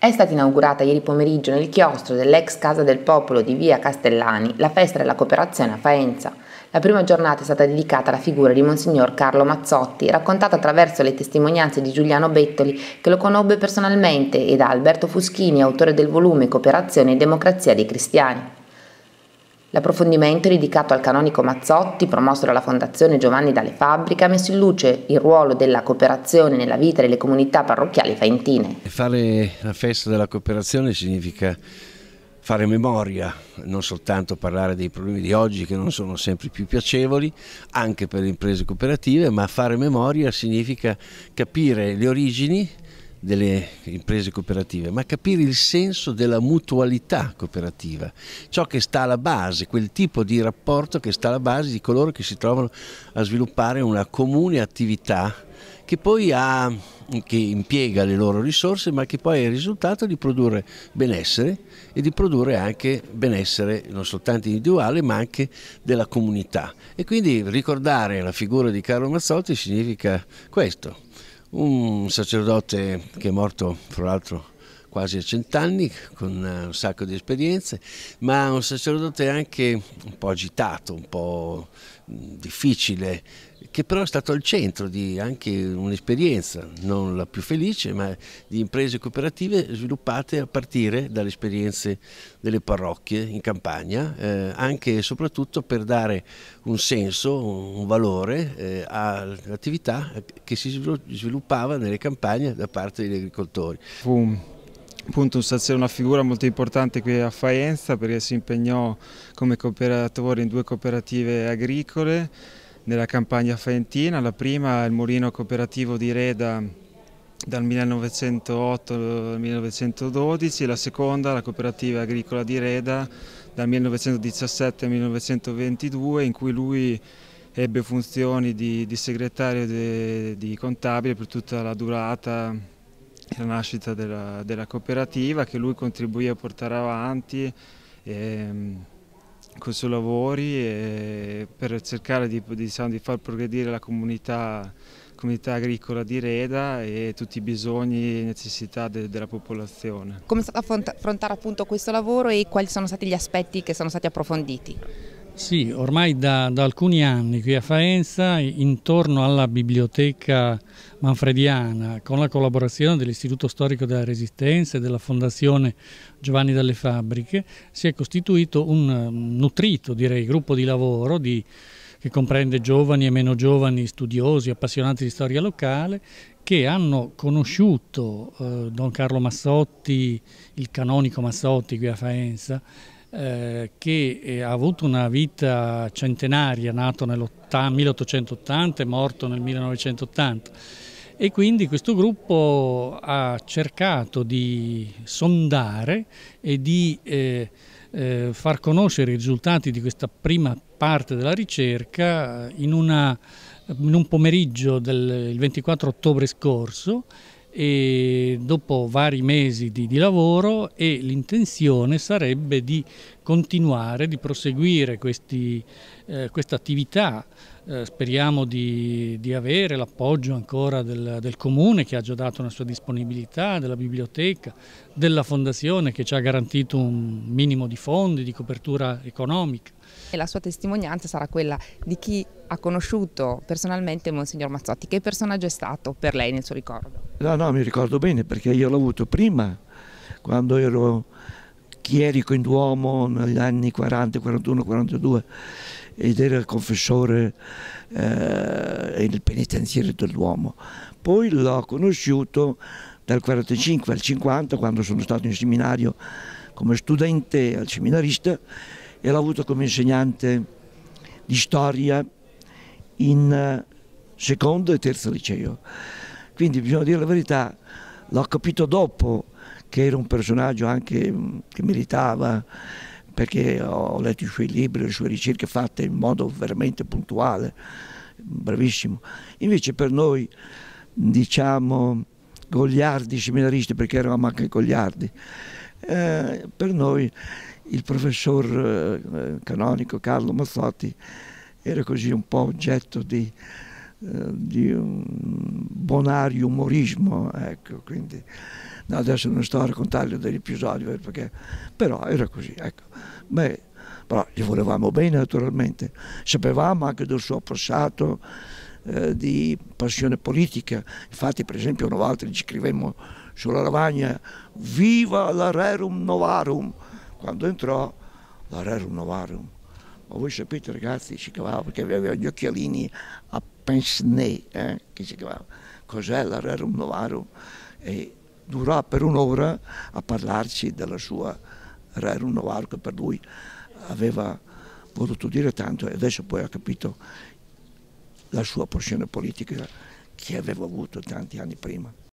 È stata inaugurata ieri pomeriggio nel chiostro dell'ex Casa del Popolo di via Castellani la festa della cooperazione a Faenza. La prima giornata è stata dedicata alla figura di Monsignor Carlo Mazzotti, raccontata attraverso le testimonianze di Giuliano Bettoli, che lo conobbe personalmente, e da Alberto Fuschini, autore del volume Cooperazione e Democrazia dei Cristiani. L'approfondimento dedicato al canonico Mazzotti, promosso dalla Fondazione Giovanni Dalle Fabbriche, ha messo in luce il ruolo della cooperazione nella vita delle comunità parrocchiali faentine. Fare la festa della cooperazione significa fare memoria, non soltanto parlare dei problemi di oggi che non sono sempre più piacevoli, anche per le imprese cooperative, ma fare memoria significa capire le origini, delle imprese cooperative, ma capire il senso della mutualità cooperativa, ciò che sta alla base, quel tipo di rapporto che sta alla base di coloro che si trovano a sviluppare una comune attività che poi ha, che impiega le loro risorse, ma che poi è il risultato di produrre benessere e di produrre anche benessere non soltanto individuale, ma anche della comunità. E quindi ricordare la figura di Carlo Mazzotti significa questo un sacerdote che è morto, fra l'altro, quasi a cent'anni, con eh, un sacco di esperienze, ma un sacerdote anche un po' agitato, un po' mm, difficile, che però è stato al centro di anche un'esperienza, non la più felice, ma di imprese cooperative sviluppate a partire dalle esperienze delle parrocchie in campagna, eh, anche e soprattutto per dare un senso, un valore eh, all'attività che si sviluppava nelle campagne da parte degli agricoltori. Fu appunto un sazzero, una figura molto importante qui a Faenza perché si impegnò come cooperatore in due cooperative agricole nella campagna faentina, la prima il mulino cooperativo di Reda dal 1908 al 1912, la seconda la cooperativa agricola di Reda dal 1917 al 1922 in cui lui ebbe funzioni di, di segretario di contabile per tutta la durata la nascita della, della cooperativa che lui contribuì a portare avanti e, ehm, con i suoi lavori per cercare di, diciamo, di, far progredire la comunità, comunità, agricola di Reda e tutti i bisogni e necessità de, della popolazione. Come è stato affrontare appunto questo lavoro e quali sono stati gli aspetti che sono stati approfonditi? Sì, ormai da, da, alcuni anni qui a Faenza, intorno alla biblioteca manfrediana, con la collaborazione dell'Istituto Storico della Resistenza e della Fondazione Giovanni dalle Fabbriche, si è costituito un um, nutrito, direi, gruppo di lavoro di, che comprende giovani e meno giovani studiosi, appassionati di storia locale, che hanno conosciuto eh, Don Carlo Massotti, il canonico Massotti qui a Faenza, eh, che eh, ha avuto una vita centenaria, nato nel 1880 e morto nel 1980 e quindi questo gruppo ha cercato di sondare e di eh, eh, far conoscere i risultati di questa prima parte della ricerca in, una, in un pomeriggio del 24 ottobre scorso e dopo vari mesi di, di lavoro e l'intenzione sarebbe di continuare, di proseguire eh, questa attività. Eh, speriamo di, di avere l'appoggio ancora del, del, Comune che ha già dato una sua disponibilità, della biblioteca, della Fondazione che ci ha garantito un minimo di fondi, di copertura economica. E la sua testimonianza sarà quella di chi ha conosciuto personalmente Monsignor Mazzotti. Che personaggio è stato per lei nel suo ricordo? No, no, mi ricordo bene perché io l'ho avuto prima, quando ero chierico in Duomo negli anni 40, 41, 42 ed era il confessore eh, il penitenziere del Duomo. Poi l'ho conosciuto dal 45 al 50 quando sono stato in seminario come studente al seminarista e l'ho avuto come insegnante di storia in eh, secondo e terzo liceo. Quindi bisogna dire la verità, l'ho capito dopo che era un personaggio anche mm, che meritava, perché ho letto i suoi libri, le sue ricerche fatte in modo veramente puntuale, bravissimo. Invece per noi, diciamo, gogliardi seminaristi, perché eravamo anche gogliardi, eh, per noi il professor eh, canonico Carlo Mazzotti era così un po' oggetto di, eh, di un bonario umorismo, ecco, quindi no, adesso non sto a raccontargli degli episodi, perché, però era così, ecco. Beh, però gli volevamo bene naturalmente, sapevamo anche del suo passato eh, di passione politica, infatti per esempio una volta gli scrivemmo sulla lavagna Viva la Rerum Novarum! Quando entrò la Rerum Novarum, ma voi sapete ragazzi, si chiamava perché aveva gli occhialini a pensne, eh, che si chiamava, cos'è l'Arerum Novarum? E durò per un'ora a parlarci della sua Rerum Novarum che per lui aveva voluto dire tanto e adesso poi ha capito la sua porzione politica che aveva avuto tanti anni prima.